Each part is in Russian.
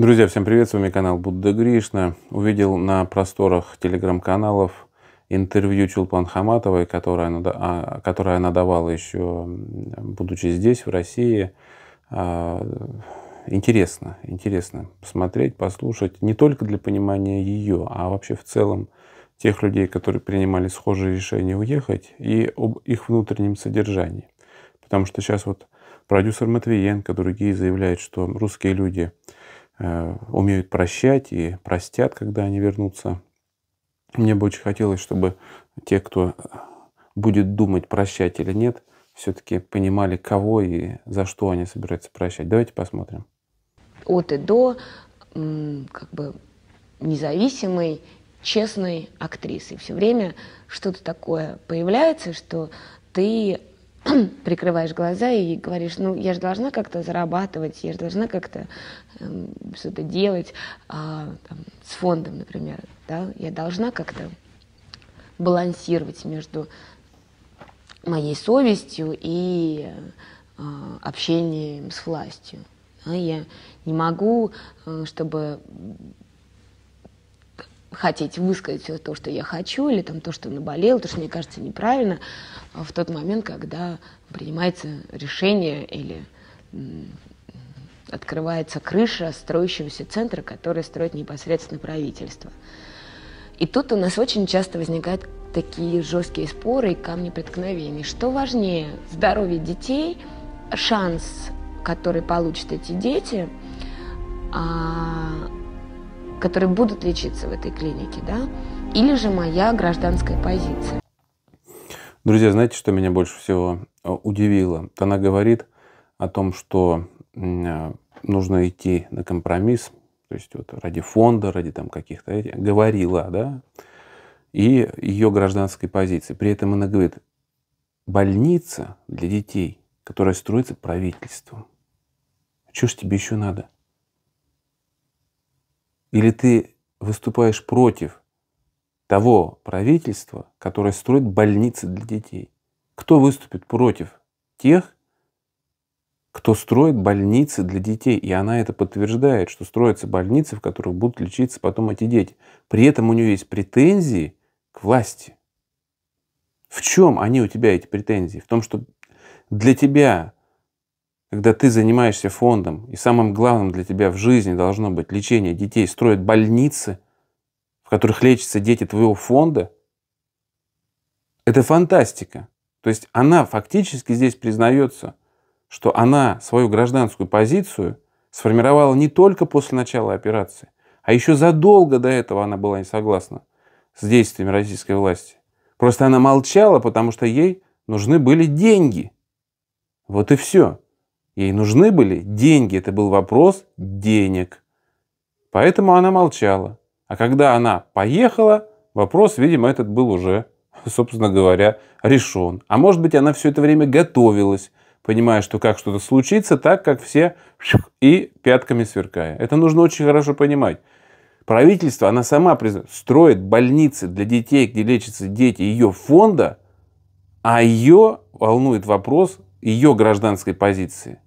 Друзья, всем привет, с вами канал Будда Гришна. Увидел на просторах телеграм-каналов интервью Чулпан Хаматовой, которое она, а, которое она давала еще, будучи здесь, в России. А, интересно, интересно посмотреть, послушать, не только для понимания ее, а вообще в целом тех людей, которые принимали схожие решения уехать, и об их внутреннем содержании. Потому что сейчас вот продюсер Матвиенко, другие заявляют, что русские люди – Э, умеют прощать и простят, когда они вернутся. Мне бы очень хотелось, чтобы те, кто э, будет думать, прощать или нет, все-таки понимали, кого и за что они собираются прощать. Давайте посмотрим. От и до как бы независимой, честной актрисы. Все время что-то такое появляется, что ты прикрываешь глаза и говоришь, ну, я же должна как-то зарабатывать, я же должна как-то э, что-то делать э, там, с фондом, например, да, я должна как-то балансировать между моей совестью и э, общением с властью. А я не могу, э, чтобы хотеть высказать все то, что я хочу, или там то, что наболел, то, что мне кажется неправильно, а в тот момент, когда принимается решение или открывается крыша строящегося центра, который строит непосредственно правительство. И тут у нас очень часто возникают такие жесткие споры и камни преткновений. Что важнее, здоровье детей, шанс, который получат эти дети, а которые будут лечиться в этой клинике, да, или же моя гражданская позиция. Друзья, знаете, что меня больше всего э, удивило? Она говорит о том, что э, нужно идти на компромисс, то есть вот ради фонда, ради там каких-то, этих, говорила, да, и ее гражданской позиции. При этом она говорит, больница для детей, которая строится правительством. Чего ж тебе еще надо? Или ты выступаешь против того правительства, которое строит больницы для детей? Кто выступит против тех, кто строит больницы для детей? И она это подтверждает, что строятся больницы, в которых будут лечиться потом эти дети. При этом у нее есть претензии к власти. В чем они у тебя, эти претензии? В том, что для тебя когда ты занимаешься фондом, и самым главным для тебя в жизни должно быть лечение детей, строят больницы, в которых лечатся дети твоего фонда, это фантастика. То есть она фактически здесь признается, что она свою гражданскую позицию сформировала не только после начала операции, а еще задолго до этого она была не согласна с действиями российской власти. Просто она молчала, потому что ей нужны были деньги. Вот и все. Ей нужны были деньги, это был вопрос денег. Поэтому она молчала. А когда она поехала, вопрос, видимо, этот был уже, собственно говоря, решен. А может быть, она все это время готовилась, понимая, что как что-то случится, так как все и пятками сверкая. Это нужно очень хорошо понимать. Правительство, она сама строит больницы для детей, где лечатся дети ее фонда, а ее волнует вопрос ее гражданской позиции.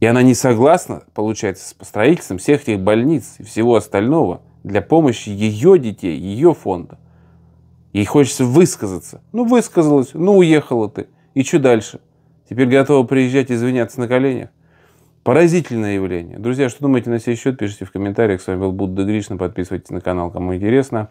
И она не согласна, получается, с строительством всех этих больниц и всего остального для помощи ее детей, ее фонда. Ей хочется высказаться. Ну, высказалась, ну, уехала ты. И что дальше? Теперь готова приезжать и извиняться на коленях? Поразительное явление. Друзья, что думаете на сей счет? Пишите в комментариях. С вами был Будда Гришна. Подписывайтесь на канал, кому интересно.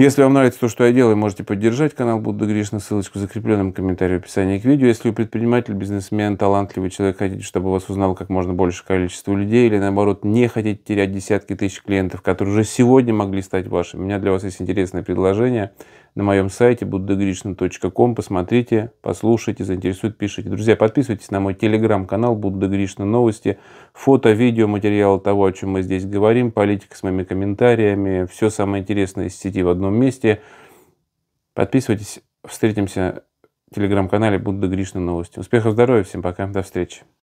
Если вам нравится то, что я делаю, можете поддержать канал Будда Гриш на ссылочку в закрепленном комментарии в описании к видео. Если вы предприниматель, бизнесмен, талантливый человек, хотите, чтобы вас узнал как можно больше количество людей, или наоборот, не хотите терять десятки тысяч клиентов, которые уже сегодня могли стать вашими, у меня для вас есть интересное предложение на моем сайте buddhagrishna.com. Посмотрите, послушайте, заинтересует, пишите. Друзья, подписывайтесь на мой телеграм-канал Будда Гришна Новости. Фото, видео, материалы того, о чем мы здесь говорим, политика с моими комментариями, все самое интересное из сети в одном одном месте. Подписывайтесь. Встретимся в телеграм-канале Будда Гришна Новости. Успехов, здоровья. Всем пока. До встречи.